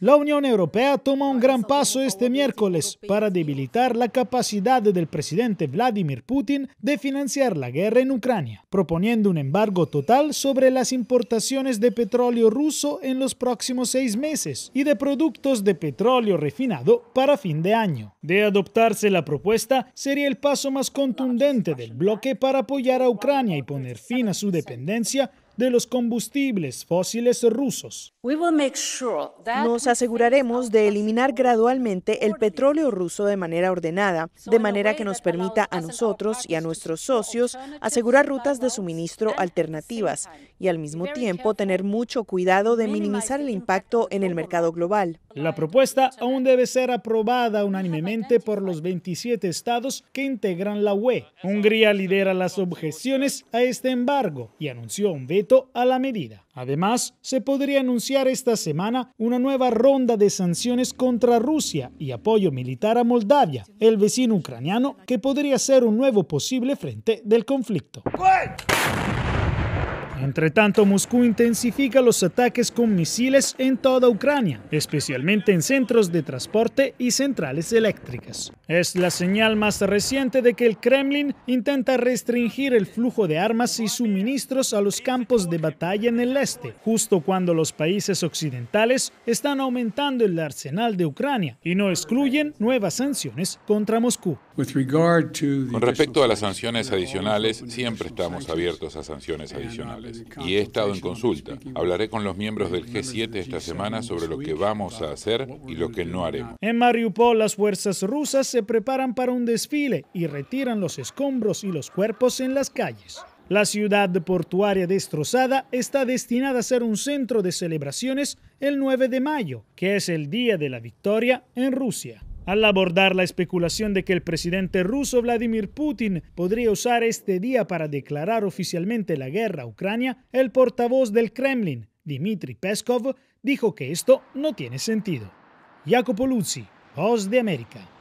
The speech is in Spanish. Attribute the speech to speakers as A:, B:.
A: La Unión Europea toma un gran paso este miércoles para debilitar la capacidad del presidente Vladimir Putin de financiar la guerra en Ucrania, proponiendo un embargo total sobre las importaciones de petróleo ruso en los próximos seis meses y de productos de petróleo refinado para fin de año. De adoptarse la propuesta, sería el paso más contundente del bloque para apoyar a Ucrania y poner fin a su dependencia de los combustibles fósiles rusos.
B: Nos aseguraremos de eliminar gradualmente el petróleo ruso de manera ordenada, de manera que nos permita a nosotros y a nuestros socios asegurar rutas de suministro alternativas y al mismo tiempo tener mucho cuidado de minimizar el impacto en el mercado global. La propuesta aún debe ser aprobada unánimemente por los
A: 27 estados que integran la UE. Hungría lidera las objeciones a este embargo y anunció un veto a la medida. Además, se podría anunciar esta semana una nueva ronda de sanciones contra Rusia y apoyo militar a Moldavia, el vecino ucraniano que podría ser un nuevo posible frente del conflicto. Entre tanto, Moscú intensifica los ataques con misiles en toda Ucrania, especialmente en centros de transporte y centrales eléctricas. Es la señal más reciente de que el Kremlin intenta restringir el flujo de armas y suministros a los campos de batalla en el este, justo cuando los países occidentales están aumentando el arsenal de Ucrania y no excluyen nuevas sanciones contra Moscú.
C: Con respecto a las sanciones adicionales, siempre estamos abiertos a sanciones adicionales y he estado en consulta. Hablaré con los miembros del G7 esta semana sobre lo que vamos a hacer y lo que no haremos.
A: En Mariupol las fuerzas rusas se preparan para un desfile y retiran los escombros y los cuerpos en las calles. La ciudad portuaria destrozada está destinada a ser un centro de celebraciones el 9 de mayo, que es el Día de la Victoria en Rusia al abordar la especulación de que el presidente ruso Vladimir Putin podría usar este día para declarar oficialmente la guerra a Ucrania, el portavoz del Kremlin, Dmitry Peskov, dijo que esto no tiene sentido. Jacopo Luzzi, Voz de América.